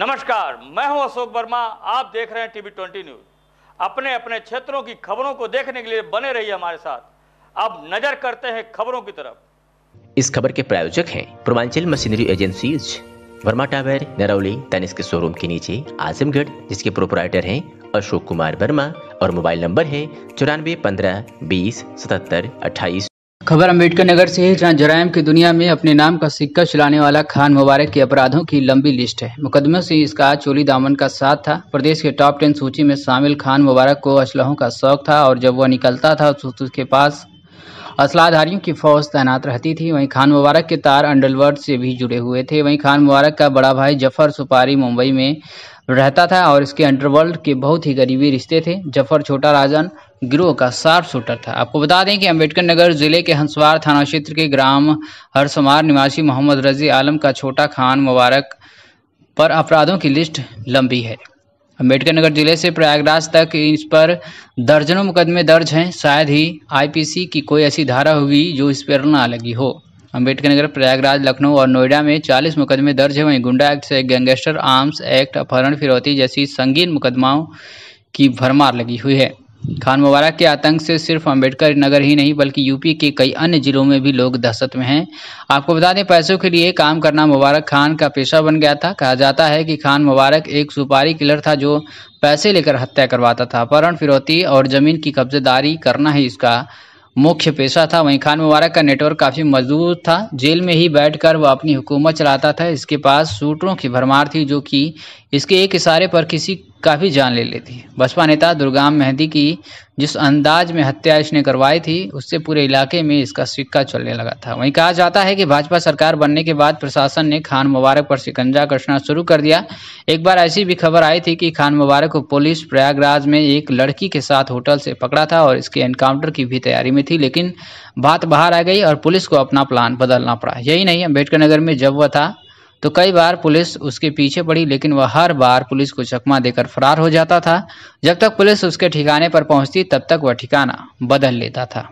नमस्कार मैं हूं अशोक वर्मा आप देख रहे हैं टीवी ट्वेंटी न्यूज अपने अपने क्षेत्रों की खबरों को देखने के लिए बने रहिए हमारे साथ अब नजर करते हैं खबरों की तरफ इस खबर के प्रायोजक हैं Purvanchal machinery agencies Verma tower Narauli Tanishq के शोरूम के नीचे आजमगढ़ जिसके प्रोपराइटर हैं अशोक कुमार वर्मा और मोबाइल नंबर है चौरानवे पंद्रह बीस सतहत्तर अट्ठाईस खबर अम्बेडकर नगर से है जहां जराइम की दुनिया में अपने नाम का सिक्का चलाने वाला खान मुबारक के अपराधों की लंबी लिस्ट है मुकदमे से इसका चोली दामन का साथ था प्रदेश के टॉप टेन सूची में शामिल खान मुबारक को असलहों का शौक था और जब वह निकलता था तो उसके पास असलाधारियों की फौज तैनात रहती थी वहीं खान मुबारक के तार अंडरवर्ल्ड से भी जुड़े हुए थे वहीं खान मुबारक का बड़ा भाई जफर सुपारी मुंबई में रहता था और इसके अंडरवर्ल्ड के बहुत ही गरीबी रिश्ते थे जफर छोटा राजन गिरोह का सार्प शूटर था आपको बता दें कि अंबेडकर नगर जिले के हंसवार थाना क्षेत्र के ग्राम हरसमार निवासी मोहम्मद रजी आलम का छोटा खान मुबारक पर अपराधों की लिस्ट लंबी है अम्बेडकर नगर जिले से प्रयागराज तक इस पर दर्जनों मुकदमे दर्ज हैं शायद ही आईपीसी की कोई ऐसी धारा होगी जो इस पर ना लगी हो अम्बेडकर नगर प्रयागराज लखनऊ और नोएडा में 40 मुकदमे दर्ज हैं वहीं गुंडा एक्ट से गैंगस्टर आर्म्स एक्ट अपहरण फिरौती जैसी संगीन मुकदमाओं की भरमार लगी हुई है खान मुबारक के आतंक से सिर्फ अंबेडकर नगर ही नहीं बल्कि यूपी के कई अन्य जिलों में भी लोग दहशत में हैं आपको बता दें पैसों के लिए काम करना मुबारक खान का पेशा बन गया था कहा जाता है कि खान मुबारक एक सुपारी किलर था जो पैसे लेकर हत्या करवाता था अपहरण फिरौती और जमीन की कब्जेदारी करना ही इसका मुख्य पेशा था वहीं खान मुबारक का नेटवर्क काफ़ी मजबूत था जेल में ही बैठकर वह अपनी हुकूमत चलाता था इसके पास सूटरों की भरमार थी जो कि इसके एक इशारे पर किसी काफ़ी जान ले लेती है बसपा नेता दुर्गाम मेहंदी की जिस अंदाज में हत्या इसने करवाई थी उससे पूरे इलाके में इसका सिक्का चलने लगा था वहीं कहा जाता है कि भाजपा सरकार बनने के बाद प्रशासन ने खान मुबारक पर शिकंजा कसना शुरू कर दिया एक बार ऐसी भी खबर आई थी कि खान मुबारक को पुलिस प्रयागराज में एक लड़की के साथ होटल से पकड़ा था और इसके एनकाउंटर की भी तैयारी में थी लेकिन बात बाहर आ गई और पुलिस को अपना प्लान बदलना पड़ा यही नहीं अम्बेडकर नगर में जब वह था तो कई बार पुलिस उसके पीछे पड़ी लेकिन वह हर बार पुलिस को चकमा देकर फरार हो जाता था जब तक पुलिस उसके ठिकाने पर पहुंचती तब तक वह ठिकाना बदल लेता था